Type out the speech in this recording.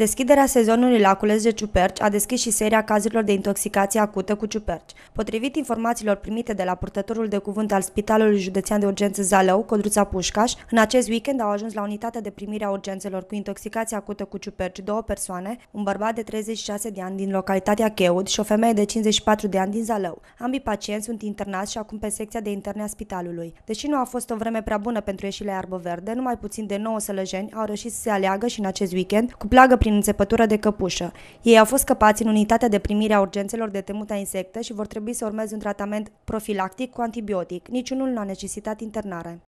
Deschiderea sezonului la cules de ciuperci a deschis și seria cazurilor de intoxicație acută cu ciuperci. Potrivit informațiilor primite de la purtătorul de cuvânt al Spitalului Județean de Urgență Zalău, Codruța Pușcaș, în acest weekend au ajuns la unitatea de primire a urgențelor cu intoxicație acută cu ciuperci două persoane, un bărbat de 36 de ani din localitatea Cheud și o femeie de 54 de ani din Zalău. Ambii pacienți sunt internați și acum pe secția de interne a spitalului. Deși nu a fost o vreme prea bună pentru ieșirea iarbă verde, numai puțin de 9 sălăjeni au reușit să se aleagă și în acest weekend cu plagă prin prin înțepătură de căpușă. Ei au fost căpați în unitatea de primire a urgențelor de temuta insectă și vor trebui să urmeze un tratament profilactic cu antibiotic. Niciunul nu a necesitat internare.